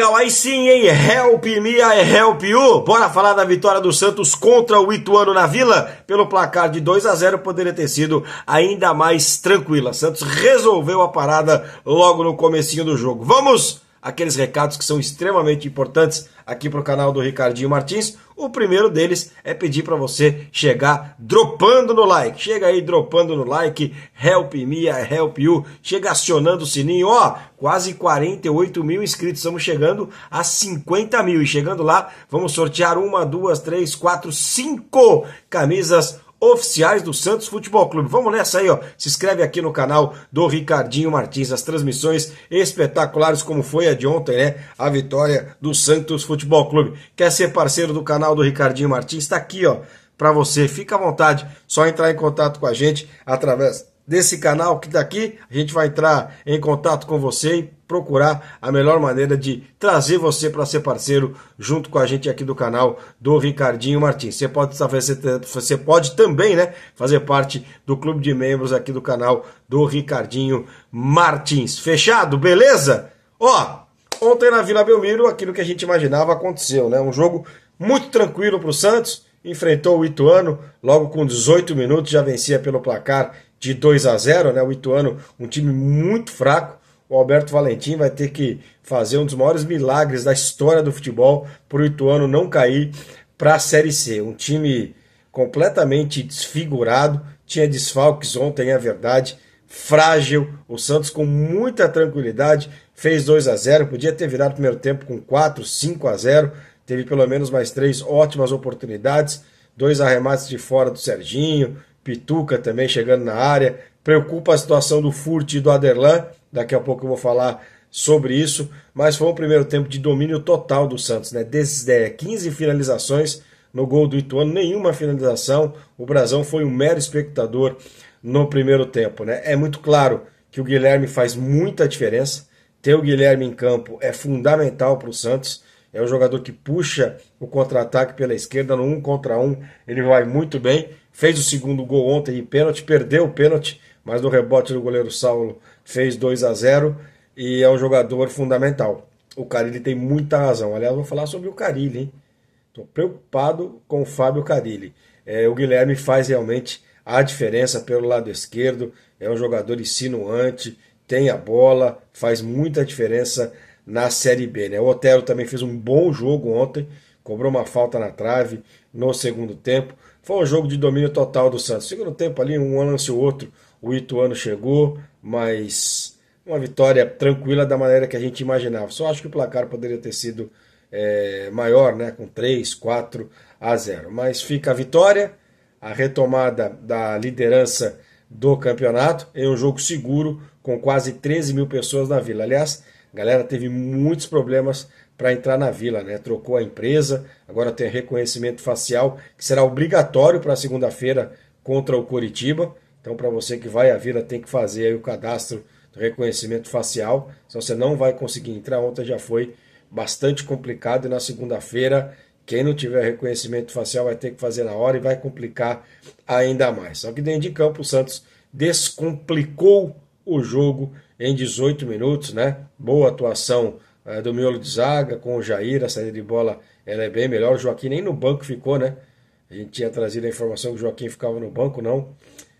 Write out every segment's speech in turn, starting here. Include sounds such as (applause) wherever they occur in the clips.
legal, aí sim, hein? Help me, I help you. Bora falar da vitória do Santos contra o Ituano na Vila. Pelo placar de 2 a 0 poderia ter sido ainda mais tranquila. Santos resolveu a parada logo no comecinho do jogo. Vamos aqueles recados que são extremamente importantes aqui para o canal do Ricardinho Martins. O primeiro deles é pedir para você chegar dropando no like. Chega aí dropando no like, help me, help you. Chega acionando o sininho, ó, quase 48 mil inscritos. Estamos chegando a 50 mil. E chegando lá, vamos sortear uma, duas, três, quatro, cinco camisas oficiais do Santos Futebol Clube. Vamos nessa aí, ó. Se inscreve aqui no canal do Ricardinho Martins. As transmissões espetaculares, como foi a de ontem, né? A vitória do Santos Futebol Clube. Quer ser parceiro do canal do Ricardinho Martins? Tá aqui, ó. Para você, fica à vontade, só entrar em contato com a gente através desse canal, que daqui a gente vai entrar em contato com você e procurar a melhor maneira de trazer você para ser parceiro junto com a gente aqui do canal do Ricardinho Martins. Você pode, você pode também né, fazer parte do clube de membros aqui do canal do Ricardinho Martins. Fechado? Beleza? Ó, ontem na Vila Belmiro aquilo que a gente imaginava aconteceu, né? Um jogo muito tranquilo para o Santos enfrentou o Ituano, logo com 18 minutos já vencia pelo placar de 2 a 0, né? O Ituano, um time muito fraco. O Alberto Valentim vai ter que fazer um dos maiores milagres da história do futebol para o Ituano não cair para a Série C. Um time completamente desfigurado, tinha desfalques ontem, é verdade, frágil. O Santos com muita tranquilidade fez 2 a 0, podia ter virado o primeiro tempo com 4, 5 a 0. Teve pelo menos mais três ótimas oportunidades, dois arremates de fora do Serginho, Pituca também chegando na área. Preocupa a situação do Furt e do Aderlan. Daqui a pouco eu vou falar sobre isso. Mas foi um primeiro tempo de domínio total do Santos, né? Desses 15 é, finalizações no gol do Ituano, nenhuma finalização. O Brasão foi um mero espectador no primeiro tempo, né? É muito claro que o Guilherme faz muita diferença. Ter o Guilherme em campo é fundamental para o Santos. É um jogador que puxa o contra-ataque pela esquerda no um contra um. Ele vai muito bem fez o segundo gol ontem em pênalti, perdeu o pênalti, mas no rebote do goleiro Saulo fez 2 a 0 e é um jogador fundamental. O Carilli tem muita razão. Aliás, vou falar sobre o Carilli, hein? Estou preocupado com o Fábio Carilli. É, o Guilherme faz realmente a diferença pelo lado esquerdo, é um jogador insinuante, tem a bola, faz muita diferença na Série B. Né? O Otero também fez um bom jogo ontem, cobrou uma falta na trave no segundo tempo. Foi um jogo de domínio total do Santos. Segundo tempo ali, um lance o outro, o Ituano chegou, mas uma vitória tranquila da maneira que a gente imaginava. Só acho que o placar poderia ter sido é, maior, né, com 3, 4 a 0. Mas fica a vitória, a retomada da liderança do campeonato em é um jogo seguro com quase 13 mil pessoas na vila. Aliás, a galera teve muitos problemas para entrar na vila, né? Trocou a empresa, agora tem reconhecimento facial, que será obrigatório para segunda-feira contra o Coritiba. Então, para você que vai à vila, tem que fazer o cadastro do reconhecimento facial, senão você não vai conseguir entrar. Ontem já foi bastante complicado e na segunda-feira, quem não tiver reconhecimento facial vai ter que fazer na hora e vai complicar ainda mais. Só que dentro de campo, o Santos descomplicou o jogo em 18 minutos, né? Boa atuação eh, do miolo de zaga, com o Jair, a saída de bola ela é bem melhor. O Joaquim nem no banco ficou, né? A gente tinha trazido a informação que o Joaquim ficava no banco, não.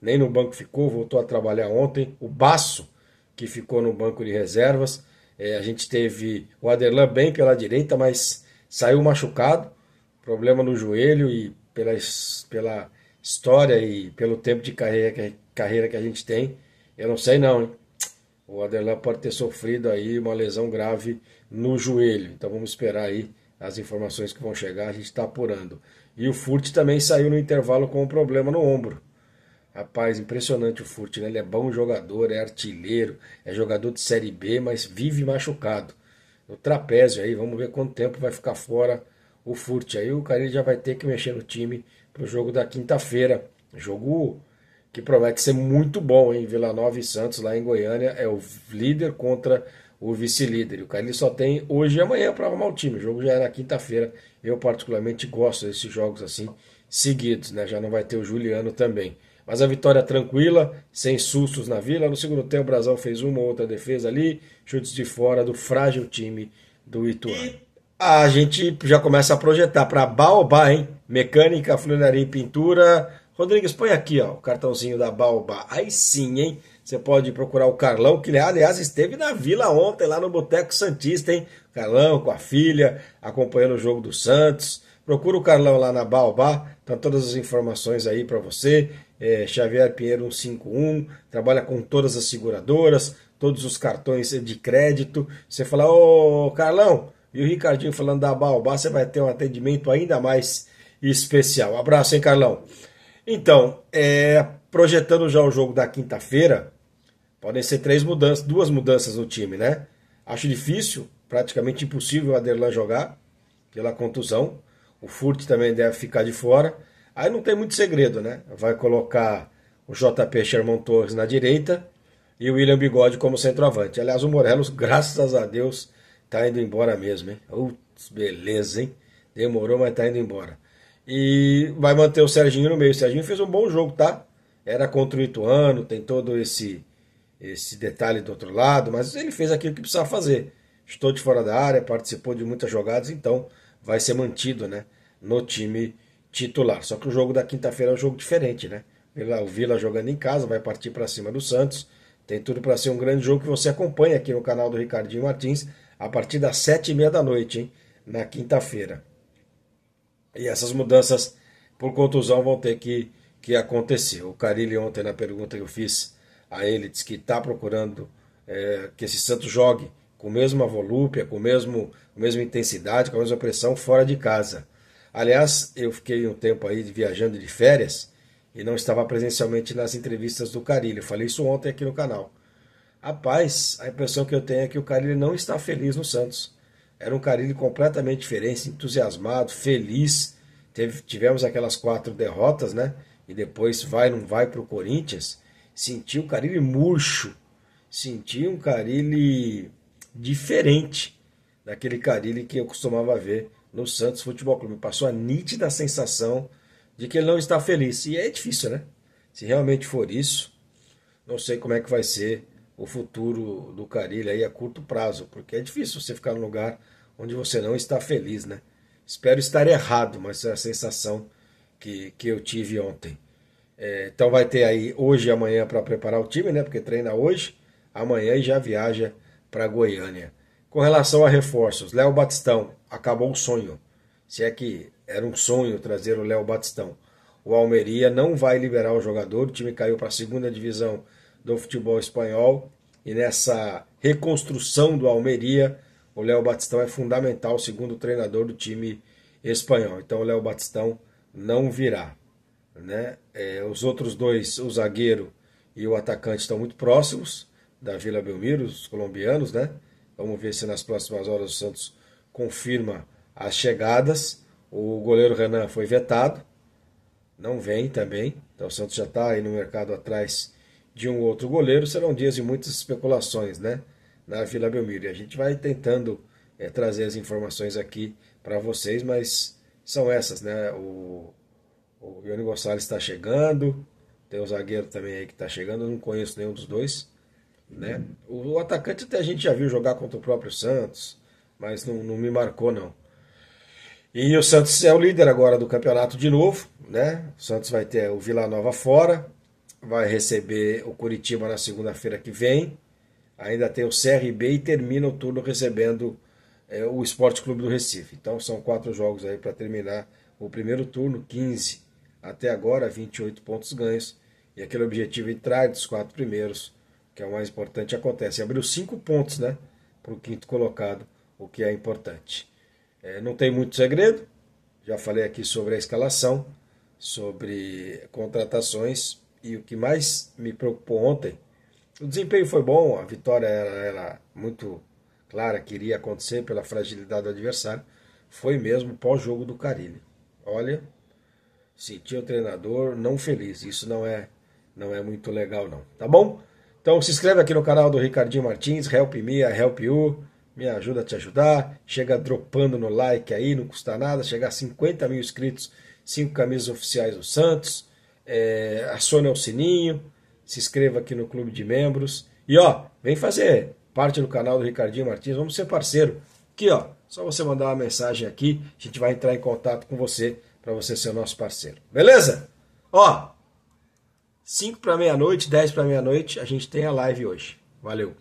Nem no banco ficou, voltou a trabalhar ontem. O Baço, que ficou no banco de reservas. É, a gente teve o Aderlan bem pela direita, mas saiu machucado. Problema no joelho e pela, pela história e pelo tempo de carreira que, carreira que a gente tem. Eu não sei não, hein? o Aderlan pode ter sofrido aí uma lesão grave no joelho. Então vamos esperar aí as informações que vão chegar, a gente está apurando. E o Furt também saiu no intervalo com um problema no ombro. Rapaz, impressionante o Furt, né? Ele é bom jogador, é artilheiro, é jogador de Série B, mas vive machucado. No trapézio aí, vamos ver quanto tempo vai ficar fora o Furt. Aí o Carilli já vai ter que mexer no time pro jogo da quinta-feira. Jogo que promete ser muito bom, hein? Vila Nova e Santos lá em Goiânia é o líder contra o vice-líder. O Carille só tem hoje e amanhã para arrumar o time. O jogo já é na quinta-feira. Eu particularmente gosto desses jogos assim seguidos, né? Já não vai ter o Juliano também. Mas a vitória tranquila, sem sustos na Vila. No segundo tempo, o Brasão fez uma ou outra defesa ali, chutes de fora do frágil time do Ituano. A gente já começa a projetar para Baobá, hein? Mecânica, funilaria e pintura Rodrigues, põe aqui ó, o cartãozinho da Balba. Aí sim, hein? Você pode procurar o Carlão, que aliás esteve na vila ontem, lá no Boteco Santista, hein? Carlão com a filha, acompanhando o jogo do Santos. Procura o Carlão lá na Baobá, tá todas as informações aí para você. É, Xavier Pinheiro 151, trabalha com todas as seguradoras, todos os cartões de crédito. Você fala, ô Carlão, e o Ricardinho falando da Baobá, você vai ter um atendimento ainda mais especial. abraço, hein, Carlão? Então, é, projetando já o jogo da quinta-feira, podem ser três mudanças, duas mudanças no time, né? Acho difícil, praticamente impossível o Aderlan jogar pela contusão. O Furt também deve ficar de fora. Aí não tem muito segredo, né? Vai colocar o JP Sherman Torres na direita e o William Bigode como centroavante. Aliás, o Morelos, (laughs) graças a Deus, tá indo embora mesmo, hein? Uts, beleza, hein? Demorou, mas tá indo embora. E vai manter o Serginho no meio. O Serginho fez um bom jogo, tá? Era contra o Ituano, tem todo esse esse detalhe do outro lado, mas ele fez aquilo que precisava fazer. Estou de fora da área, participou de muitas jogadas, então vai ser mantido, né, no time titular. Só que o jogo da quinta-feira é um jogo diferente, né? O Vila jogando em casa, vai partir para cima do Santos. Tem tudo para ser um grande jogo que você acompanha aqui no canal do Ricardinho Martins a partir das sete e meia da noite, hein? Na quinta-feira. E essas mudanças por contusão vão ter que, que acontecer. O Carilli ontem na pergunta que eu fiz a ele disse que está procurando é, que esse Santos jogue com a mesma volúpia, com, mesmo, com a mesma intensidade, com a mesma pressão fora de casa. Aliás, eu fiquei um tempo aí viajando de férias e não estava presencialmente nas entrevistas do Carilho. Eu falei isso ontem aqui no canal. Rapaz, a impressão que eu tenho é que o Carilho não está feliz no Santos. Era um Carilli completamente diferente, entusiasmado, feliz. Teve, tivemos aquelas quatro derrotas, né? E depois vai, não vai para o Corinthians. Senti um Carilli murcho. Senti um Carilli diferente daquele Carilli que eu costumava ver no Santos Futebol Clube. Passou a nítida sensação de que ele não está feliz. E é difícil, né? Se realmente for isso, não sei como é que vai ser o futuro do Carilho aí a curto prazo, porque é difícil você ficar num lugar onde você não está feliz, né? Espero estar errado, mas é a sensação que, que eu tive ontem. É, então vai ter aí hoje e amanhã para preparar o time, né? Porque treina hoje, amanhã e já viaja para Goiânia. Com relação a reforços, Léo Batistão acabou o sonho. Se é que era um sonho trazer o Léo Batistão. O Almeria não vai liberar o jogador, o time caiu para a segunda divisão do futebol espanhol e nessa reconstrução do Almeria, o Léo Batistão é fundamental, segundo o treinador do time espanhol. Então o Léo Batistão não virá. Né? É, os outros dois, o zagueiro e o atacante, estão muito próximos da Vila Belmiro, os colombianos. Né? Vamos ver se nas próximas horas o Santos confirma as chegadas. O goleiro Renan foi vetado, não vem também. Então o Santos já está aí no mercado atrás de um outro goleiro serão dias de muitas especulações, né? Na Vila Belmiro. E a gente vai tentando é, trazer as informações aqui para vocês, mas são essas, né? O, o Ione Gonçalves está chegando, tem o zagueiro também aí que está chegando, eu não conheço nenhum dos dois. Né? O, o atacante até a gente já viu jogar contra o próprio Santos, mas não, não me marcou não. E o Santos é o líder agora do campeonato de novo, né? O Santos vai ter o Vila Nova fora, vai receber o Curitiba na segunda-feira que vem. Ainda tem o CRB e termina o turno recebendo é, o Esporte Clube do Recife. Então são quatro jogos aí para terminar o primeiro turno, 15 até agora, 28 pontos ganhos. E aquele objetivo de entrar dos quatro primeiros, que é o mais importante, acontece. Abriu cinco pontos né, para o quinto colocado, o que é importante. É, não tem muito segredo, já falei aqui sobre a escalação, sobre contratações, e o que mais me preocupou ontem, o desempenho foi bom, a vitória era, era muito clara que iria acontecer pela fragilidade do adversário, foi mesmo pós-jogo do Carilli. Olha, senti o treinador não feliz, isso não é não é muito legal não, tá bom? Então se inscreve aqui no canal do Ricardinho Martins, help me, é help you, me ajuda a te ajudar, chega dropando no like aí, não custa nada, chegar a 50 mil inscritos, cinco camisas oficiais do Santos, é, acione o sininho, se inscreva aqui no clube de membros. E ó, vem fazer parte do canal do Ricardinho Martins, vamos ser parceiro. Aqui ó, só você mandar uma mensagem aqui, a gente vai entrar em contato com você para você ser o nosso parceiro. Beleza? Ó, 5 para meia-noite, 10 para meia-noite, a gente tem a live hoje. Valeu.